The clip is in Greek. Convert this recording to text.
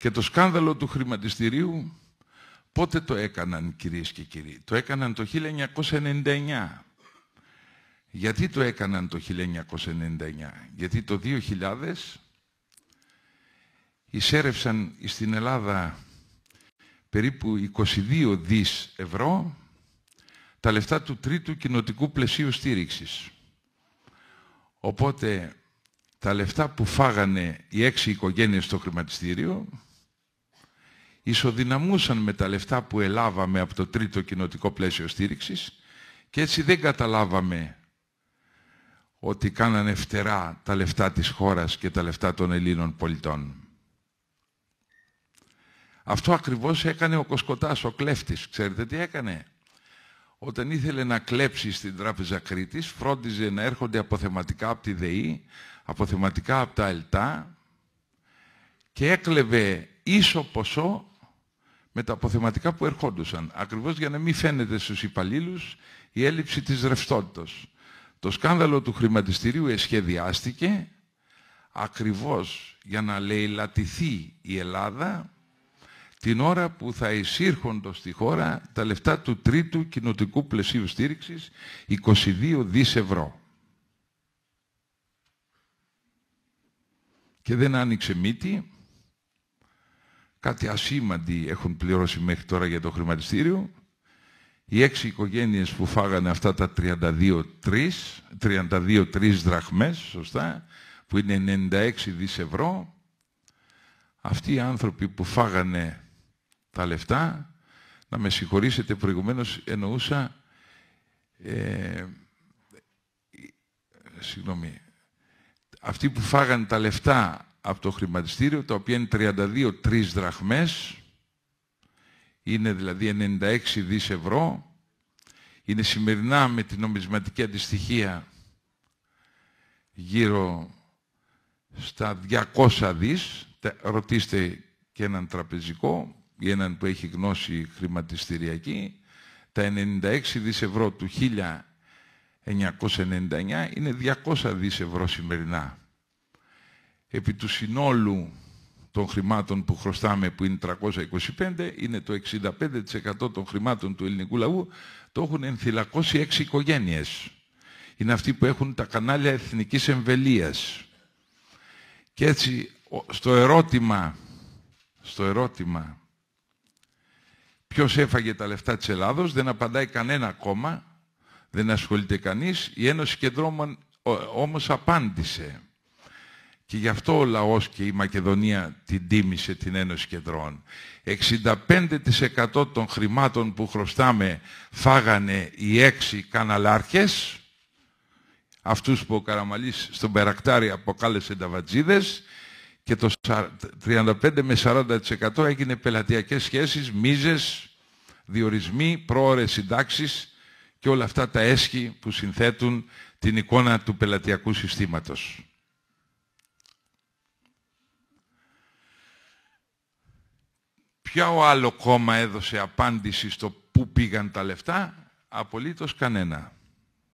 Και το σκάνδαλο του χρηματιστηρίου πότε το έκαναν κυρίες και κύριοι. Το έκαναν το 1999. Γιατί το έκαναν το 1999. Γιατί το 2000 εισέρευσαν στην Ελλάδα περίπου 22 δις ευρώ τα λεφτά του τρίτου κοινοτικού πλαισίου στήριξης. Οπότε τα λεφτά που φάγανε οι έξι οικογένειες στο χρηματιστήριο ισοδυναμούσαν με τα λεφτά που ελάβαμε από το τρίτο κοινοτικό πλαίσιο στήριξης και έτσι δεν καταλάβαμε ότι κάνανε φτερά τα λεφτά της χώρας και τα λεφτά των Ελλήνων πολιτών. Αυτό ακριβώς έκανε ο Κοσκοτάς, ο κλέφτης. Ξέρετε τι έκανε. Όταν ήθελε να κλέψει στην Τράπεζα Κρήτης, φρόντιζε να έρχονται αποθεματικά από τη ΔΕΗ, αποθεματικά από τα ΕΛΤΑ, και έκλεβε ίσο ποσό με τα αποθεματικά που ερχόντουσαν. Ακριβώς για να μην φαίνεται στους υπαλλήλους η έλλειψη της ρευστότητας. Το σκάνδαλο του χρηματιστηρίου εσχεδιάστηκε ακριβώς για να λαιλατηθεί η Ελλάδα την ώρα που θα εισήρχοντος στη χώρα τα λεφτά του τρίτου κοινοτικού πλαισίου στήριξης 22 δις ευρώ. Και δεν άνοιξε μύτη, Κάτι ασήμαντοι έχουν πληρώσει μέχρι τώρα για το χρηματιστήριο. Οι έξι οικογένειες που φάγανε αυτά τα 32-3 32, δραχμές, σωστά, που είναι 96 δις ευρώ, αυτοί οι άνθρωποι που φάγανε τα λεφτά, να με συγχωρήσετε προηγουμένως εννοούσα, ε, ε, συγγνώμη, αυτοί που φάγανε τα λεφτά από το χρηματιστήριο, τα οποία είναι 32 τρεις δραχμές, είναι δηλαδή 96 δις ευρώ, είναι σημερινά με την νομισματική αντιστοιχεία γύρω στα 200 δις, ρωτήστε και έναν τραπεζικό ή έναν που έχει γνώση χρηματιστηριακή, τα 96 δις ευρώ του 1999 είναι 200 δις ευρώ σημερινά επί του συνόλου των χρημάτων που χρωστάμε που είναι 325 είναι το 65% των χρημάτων του ελληνικού λαού το έχουν ενθυλακώσει έξι οικογένειες. Είναι αυτοί που έχουν τα κανάλια εθνικής εμβελίας. Και έτσι στο ερώτημα, στο ερώτημα ποιος έφαγε τα λεφτά της Ελλάδος δεν απαντάει κανένα κόμμα, δεν ασχολείται κανείς. Η Ένωση Κεντρώμων όμως απάντησε και γι' αυτό ο λαός και η Μακεδονία την τίμησε την Ένωση Κεντρών. 65% των χρημάτων που χρωστάμε φάγανε οι έξι καναλάρχες, αυτούς που ο Καραμαλής στον Περακτάρι αποκάλεσε τα βατζίδες, και το 35 με 40% έγινε πελατειακές σχέσεις, μίζες, διορισμοί, πρόορες συντάξεις και όλα αυτά τα έσχη που συνθέτουν την εικόνα του πελατειακού συστήματος. Ποιο άλλο κόμμα έδωσε απάντηση στο πού πήγαν τα λεφτά. Απολύτως κανένα.